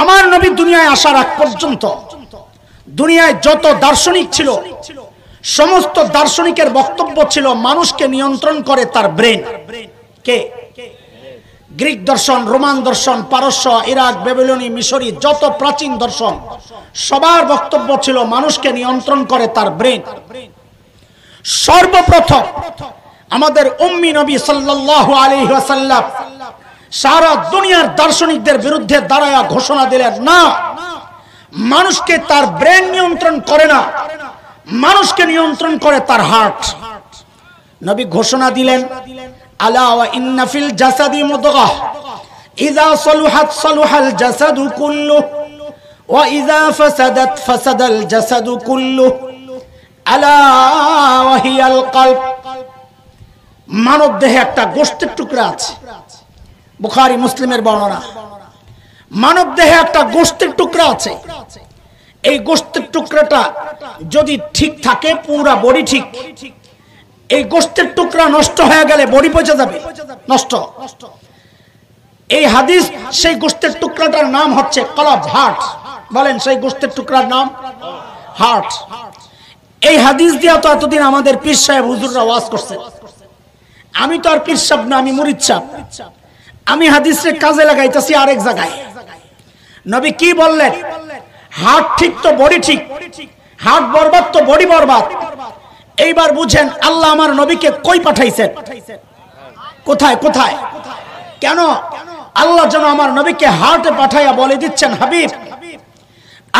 আমার নবী দুনিয়ায় আসার আগ পর্যন্ত দুনিয়ায় যত দার্শনিক ছিল সমস্ত দার্শনিকের বক্তব্য ছিল মানুষকে নিয়ন্ত্রণ করে তার ব্রেন কে গ্রিক দর্শন রোমান দর্শন পারস্য ইরাক বেবিলনি মিশরি যত প্রাচীন দর্শন সবার বক্তব্য ছিল মানুষকে নিয়ন্ত্রণ করে তার ব্রেন সর্বপ্রথম আমাদের উম্মি নবী সাল্লাল্লাহু আলাইহি ওয়াসাল্লাম সারা দুনিয়ার দার্শনিকদের বিরুদ্ধে দাঁড়ায়া ঘোষণা দিলেন না মানুষকে তার ব্রেন নিয়ন্ত্রণ করে না মানুষকে নিয়ন্ত্রণ করে তার হার্ট নবী ঘোষণা দিলেন মানব দেহে একটা গোষ্ঠীর টুকরা আছে বুখারি মুসলিমের বর্ণনা মানব দেহে একটা গোষ্ঠীর টুকরা আছে এই গোষ্ঠীর টুকরাটা যদি ঠিক থাকে পুরা বডি ঠিক এই গোষ্ঠীর টুকরা নষ্ট হয়ে গেলে বডি পচে যাবে নষ্ট এই হাদিস সেই গোষ্ঠীর টুকরাটার নাম হচ্ছে কলব হার্ট বলেন সেই গোষ্ঠীর টুকরার নাম হার্ট এই হাদিস দিয়া তো এতদিন আমাদের পীর সাহেব হুজুররা ওয়াজ করছে আমি তো আর পীর সাহেব না আমি মুরিদ সাহেব আমি হাদিসে কাজে লাগাইতেছি আরেক জায়গায় নবী কি বললেন হাট ঠিক তো বডি ঠিক হাট বরবাদ তো বডি বরবাদ এইবার বুঝেন আল্লাহ আমার নবীকে কই পাঠাইছেন কোথায় কোথায় কেন আল্লাহ যেন আমার নবীকে হার্টে পাঠাইয়া বলে দিচ্ছেন হাবিব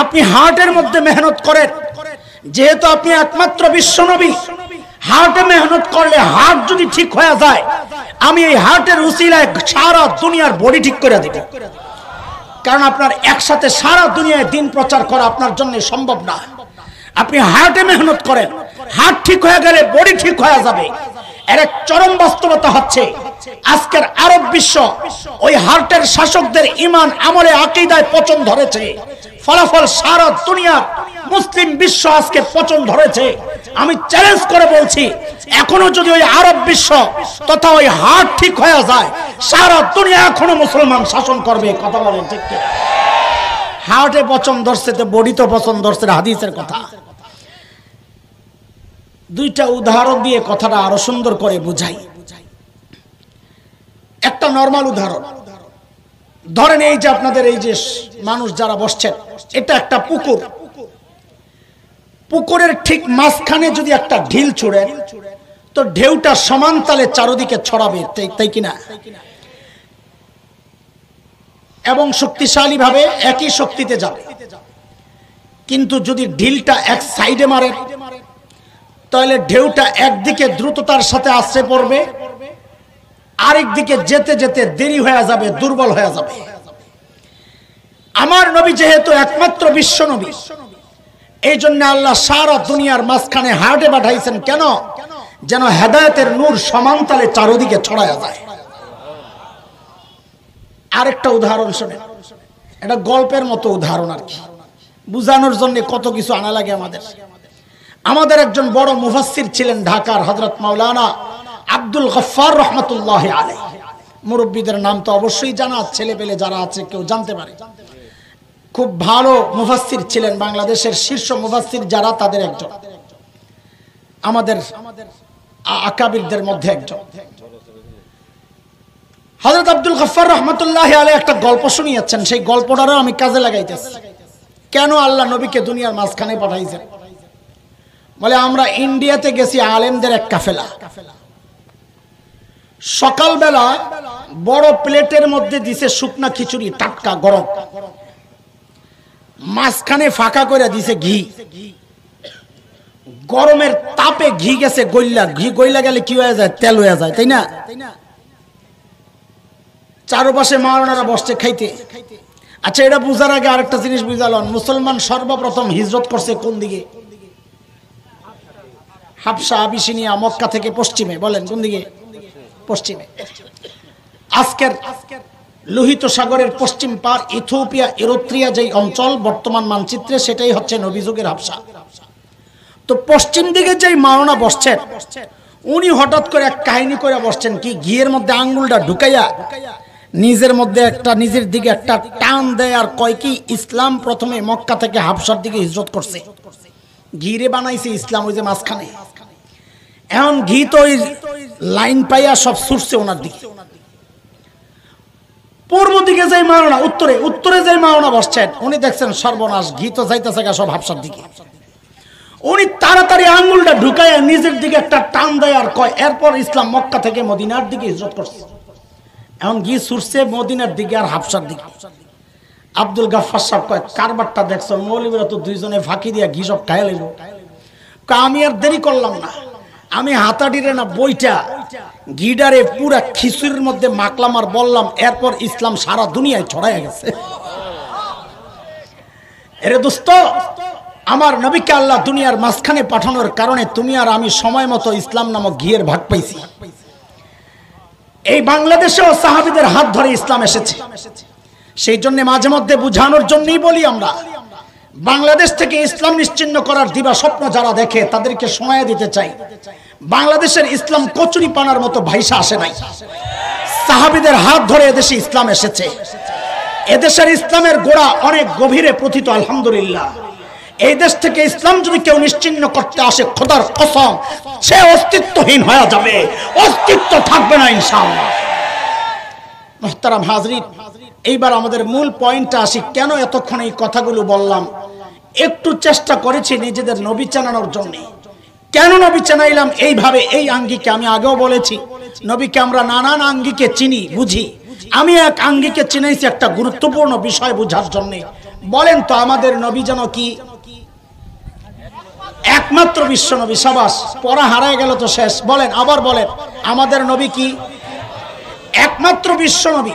আপনি হার্টের মধ্যে মেহনত করেন যেহেতু আপনি একমাত্র বিশ্ব নবী হার্টে মেহনত করলে হার্ট যদি ঠিক হয়ে যায় আমি এই হার্টের উচিলায় সারা দুনিয়ার বডি ঠিক করে দিব কারণ আপনার একসাথে সারা দুনিয়ায় দিন প্রচার করা আপনার জন্য সম্ভব না আপনি হার্টে মেহনত করেন হার্ট ঠিক হয়ে গেলে বডি ঠিক হয়ে যাবে মুসলিম বিশ্ব আজকে পচন ধরেছে আমি চ্যালেঞ্জ করে বলছি এখনো যদি ওই আরব বিশ্ব তথা ওই হার্ট ঠিক হয়ে যায় সারা দুনিয়া এখনো মুসলমান শাসন করবে কথা বলেন ঠিক হার্টে পচন ধরছে বডি তো পচন হাদিসের কথা দুইটা উদাহরণ দিয়ে কথাটা আরো সুন্দর করে বোঝাই একটা নর্মাল উদাহরণ ধরেন এই যে আপনাদের এই যে মানুষ যারা বসছেন এটা একটা পুকুর পুকুরের ঠিক মাঝখানে যদি একটা ঢিল ছুড়েন তো ঢেউটা সমান তালে চারোদিকে ছড়াবে তাই কিনা এবং শক্তিশালী ভাবে একই শক্তিতে যাবে কিন্তু যদি ঢিলটা এক সাইডে মারে তাহলে ঢেউটা একদিকে দ্রুততার সাথে আশ্রে পড়বে আরেক দিকে যেতে যেতে দেরি হয়ে যাবে দুর্বল হয়ে যাবে আমার নবী যেহেতু একমাত্র বিশ্ব নবী এই জন্য আল্লাহ সারা দুনিয়ার মাঝখানে হার্টে পাঠাইছেন কেন যেন হেদায়তের নূর সমান্তালে চারোদিকে ছড়ায় যায় আরেকটা উদাহরণ শোনেন এটা গল্পের মতো উদাহরণ আর কি বুঝানোর জন্য কত কিছু আনা লাগে আমাদের আমাদের একজন বড় মুফাসির ছিলেন ঢাকার হজরত মাওলানা আব্দুল গফার রহমতুল্লাহ আলী মুরব্বীদের নাম তো অবশ্যই জানা ছেলে পেলে যারা আছে কেউ জানতে পারে খুব ভালো মুফাসির ছিলেন বাংলাদেশের শীর্ষ মুফাসির যারা তাদের একজন আমাদের আকাবিরদের মধ্যে একজন হজরত আব্দুল গফার রহমতুল্লাহ আলী একটা গল্প শুনিয়েছেন সেই গল্পটারও আমি কাজে লাগাইতেছি কেন আল্লাহ নবীকে দুনিয়ার মাঝখানে পাঠাইছেন বলে আমরা ইন্ডিয়াতে গেছি আলেমদের এক কাফেলা সকালবেলা বড় প্লেটের মধ্যে দিছে শুকনা খিচুড়ি টাটকা গরম মাঝখানে ফাঁকা করে দিছে ঘি গরমের তাপে ঘি গেছে গইলা ঘি গইলা গেলে কি হয়ে যায় তেল হয়ে যায় তাই না চারপাশে মাওলানারা বসছে খাইতে আচ্ছা এটা বুঝার আগে আরেকটা জিনিস বুঝালন মুসলমান সর্বপ্রথম হিজরত করছে কোন দিকে হাফসা আবিসিনিয়া মক্কা থেকে পশ্চিমে বলেন কোন দিকে পশ্চিমে আজকের লোহিত সাগরের পশ্চিম পার ইথিওপিয়া ইরোত্রিয়া যেই অঞ্চল বর্তমান মানচিত্রে সেটাই হচ্ছে নবীযুগের হাফসা তো পশ্চিম দিকে যেই মাওনা বসছেন উনি হঠাৎ করে এক কাহিনী করে বসছেন কি ঘিয়ের মধ্যে আঙ্গুলটা ঢুকাইয়া নিজের মধ্যে একটা নিজের দিকে একটা টান দেয় আর কয় কি ইসলাম প্রথমে মক্কা থেকে হাফসার দিকে হিজরত করছে ঘিরে বানাইছে ইসলাম ওই যে মাঝখানে এমন ঘি তো ওই লাইন পাইয়া সব ছুটছে ওনার দিকে পূর্ব দিকে যাই মাওনা উত্তরে উত্তরে যাই মাওনা বসছেন উনি দেখছেন সর্বনাশ ঘি তো যাইতেছে সব হাফসার দিকে উনি তাড়াতাড়ি আঙুলটা ঢুকাইয়া নিজের দিকে একটা টান দেয় আর কয় এরপর ইসলাম মক্কা থেকে মদিনার দিকে হিজরত করছে এমন ঘি ছুটছে মদিনার দিকে আর হাফসার দিকে আব্দুল গাফার সাহেব কয় কারবারটা দেখছো মৌলিবরা তো দুইজনে ফাঁকি দিয়া ঘি সব খাইয়া লইল আমি আর দেরি করলাম না আমি হাতাটিরে না বইটা গিডারে পুরা খিচুড়ির মধ্যে মাকলাম আর বললাম এরপর ইসলাম সারা দুনিয়ায় ছড়াইয়া গেছে এরে দোস্ত আমার নবীকে আল্লাহ দুনিয়ার মাঝখানে পাঠানোর কারণে তুমি আর আমি সময় মতো ইসলাম নামক ঘিয়ের ভাগ পাইছি এই বাংলাদেশেও সাহাবিদের হাত ধরে ইসলাম এসেছে সেই জন্য মাঝে মধ্যে বুঝানোর জন্যই বলি আমরা বাংলাদেশ থেকে ইসলাম নিশ্চিন্ন করার দিবা স্বপ্ন যারা দেখে তাদেরকে সময় দিতে চাই বাংলাদেশের ইসলাম কচুরি পানার মতো ভাইসা আসে নাই সাহাবিদের হাত ধরে এদেশে ইসলাম এসেছে এদেশের ইসলামের গোড়া অনেক গভীরে প্রথিত আলহামদুলিল্লাহ এই দেশ থেকে ইসলাম যদি কেউ নিশ্চিন্ন করতে আসে খোদার কসম সে অস্তিত্বহীন হয়ে যাবে অস্তিত্ব থাকবে না ইনশাআল্লাহ মোহতারাম হাজরিন হাজরিন এইবার আমাদের মূল পয়েন্টটা আসি কেন এতক্ষণ এই কথাগুলো বললাম একটু চেষ্টা করেছি নিজেদের নবী চেনানোর জন্য কেন নবী চেনাইলাম এইভাবে এই আঙ্গিকে আমি আগেও বলেছি নবীকে আমরা নানান আঙ্গিকে চিনি বুঝি আমি এক আঙ্গিকে চিনাইছি একটা গুরুত্বপূর্ণ বিষয় বুঝার জন্যে বলেন তো আমাদের নবী যেন কি একমাত্র বিশ্ব নবী সাবাস পড়া হারায় গেল তো শেষ বলেন আবার বলেন আমাদের নবী কি একমাত্র বিশ্ব নবী